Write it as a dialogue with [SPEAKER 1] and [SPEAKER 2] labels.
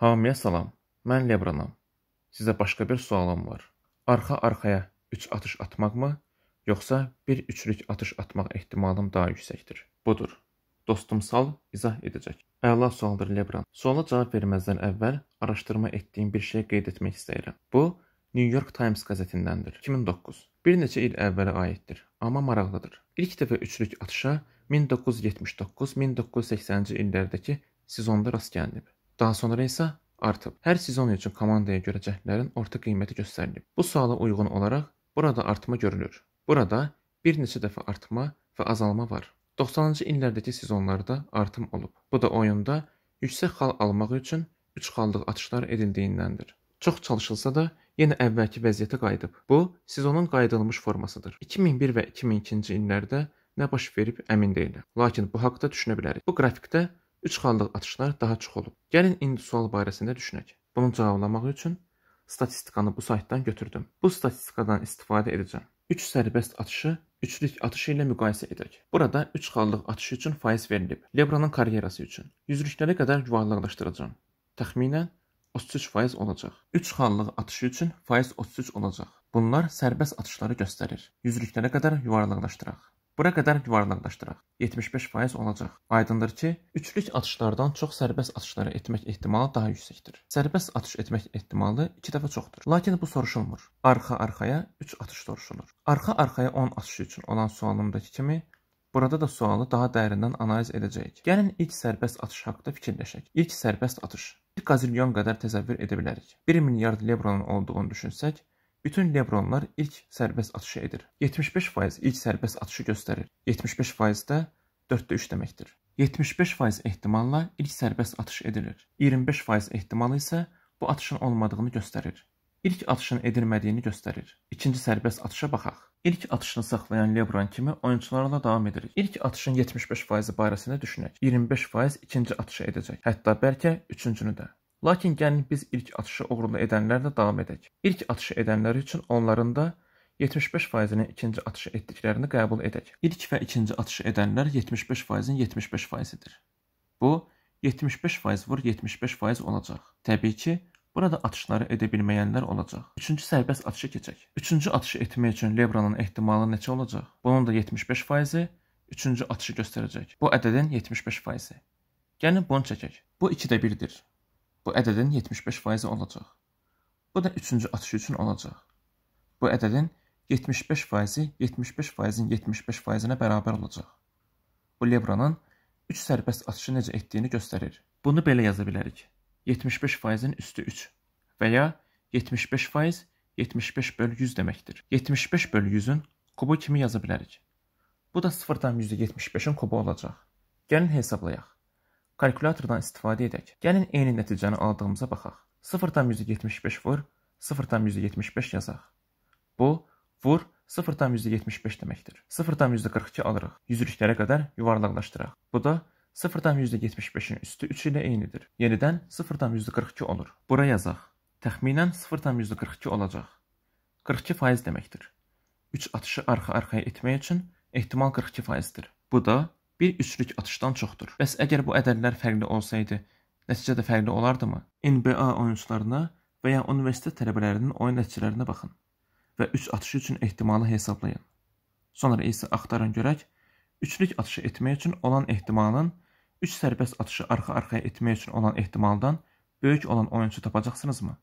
[SPEAKER 1] Hamiyə salam, mən Lebranam. Sizə başqa bir sualım var. Arxa-arxaya 3 atış atmaqmı, yoxsa bir üçlük atış atmaq ehtimalım daha yüksəkdir? Budur. Dostum Sal izah edəcək. Əla sualdır Lebran. Suala cavab verməzdən əvvəl araşdırma etdiyim bir şey qeyd etmək istəyirəm. Bu New York Times qəzetindəndir. 2009. Bir neçə il əvvələ aiddir, amma maraqlıdır. İlk dəfə üçlük atışa 1979-1980-ci illərdəki sezonda rast gəlinib. Daha sonra isə artıb. Hər sezon üçün komandaya görə cəhdlərin orta qiyməti göstərilib. Bu suala uyğun olaraq burada artma görülür. Burada bir neçə dəfə artma və azalma var. 90-cı illərdəki sezonlarda artım olub. Bu da oyunda yüksək xal almaq üçün 3 xallıq atışlar edildiyindəndir. Çox çalışılsa da yenə əvvəlki vəziyyətə qayıdıb. Bu sezonun qayıdılmış formasıdır. 2001 və 2002-ci illərdə nə baş verib əmin deyiləm. Lakin bu haqqda düşünə bilərik. Bu qrafikdə üç xanlıq atışlar daha çox olub. Gəlin indi sual barəsində düşünək. Bunu cavablamaq üçün statistikanı bu saytdan götürdüm. Bu statistikadan istifadə edəcəm. 3 sərbəst atışı üçlük atışı ilə müqayisə edək. Burada 3 xallıq atışı üçün faiz verilib. Lebranın karyerası üçün yüzlüklərə qədər yuvarlaqlaşdıracağam. Təxminən 33% olacaq. 3 xallıq atışı üçün faiz 33 olacaq. Bunlar sərbəst atışları göstərir. Yüzlüklərə qədər yuvarlaqlaşdıraq. Bura qədər yuvarlaqlaşdıraq. 75% olacaq. Aydındır ki, üçlük atışlardan çox sərbəst atışları etmək ehtimalı daha yüksəkdir. Sərbəst atış etmək ehtimalı 2 dəfə çoxdur. Lakin bu soruşulmur. Arxa-arxaya 3 atış soruşulur. Arxa-arxaya 10 atış üçün olan sualımdakı kimi Burada da sualı daha dərindən analiz edəcəyik. Gəlin ilk sərbəst atış haqqında fikirləşək. İlk sərbəst atış. 1 qazilyon qədər təsəvvür edə bilərik. 1 milyard lebronun olduğunu düşünsək, Bütün nevronlar ilk sərbəst atışı edir. 75% ilk sərbəst atışı göstərir. 75% də 4-də 3 deməkdir. 75% ehtimalla ilk sərbəst atış edilir. 25% ehtimalı isə bu atışın olmadığını göstərir. İlk atışın edilmədiyini göstərir. İkinci sərbəst atışa baxaq. İlk atışını saxlayan Lebron kimi oyunçularla davam edirik. İlk atışın 75% barəsində düşünək. 25% ikinci atışı edəcək. Hətta bəlkə üçüncünü də. Lakin gəlin biz ilk atışı uğrunda edənlərlə davam edək. İlk atışı edənləri üçün onların da 75%-nin ikinci atışı etdiklərini qəbul edək. İlk və ikinci atışı edənlər 75%-in 75%-idir. Bu 75% vur 75% olacaq. Təbii ki, burada atışları edə bilməyənlər olacaq. Üçüncü sərbəst atışı keçək. Üçüncü atışı etmək üçün Lebranın ehtimalı neçə olacaq? Bunun da 75%-i üçüncü atışı göstərəcək. Bu ədədin 75%-i. Gəlin bunu çəkək. Bu 2-də 1-dir. Bu ədədin 75%-i olacaq. Bu da üçüncü atışı üçün olacaq. Bu ədədin 75%-i 75%-in 75%-inə bərabər olacaq. Bu Lebranın 3 sərbəst atışı necə etdiyini göstərir. Bunu belə yaza bilərik. 75%-in üstü 3 və ya 75% 75 bölü 100 deməkdir. 75 bölü 100-ün kubu kimi yaza bilərik. Bu da 0,75-in kubu olacaq. Gəlin hesablayaq. Kalkulatordan istifadə edək. Gəlin eyni nəticəni aldığımıza baxaq. 0,75 vur 0,75 yazaq. Bu vur 0,75 deməkdir. 0,42 alırıq. Yüzlüklərə qədər yuvarlaqlaşdıraq. Bu da 0,75-in üstü 3 ilə eynidir. Yenidən 0,42 olur. Bura yazaq. Təxminən 0,42 olacaq. 42% deməkdir. 3 atışı arxa-arxaya etmək üçün ehtimal 42%-dir. Bu da bir üçlük atışdan çoxdur. Bəs əgər bu ədədlər fərqli olsaydı, nəticə də fərqli olardımı? NBA oyunçularına və ya universitet tələbələrinin oyun nəticələrinə baxın və 3 atışı üçün ehtimalı hesablayın. Sonra isə axtarın görək, üçlük atışı etmək üçün olan ehtimalın 3 sərbəst atışı arxa-arxaya etmək üçün olan ehtimaldan böyük olan oyunçu tapacaqsınızmı?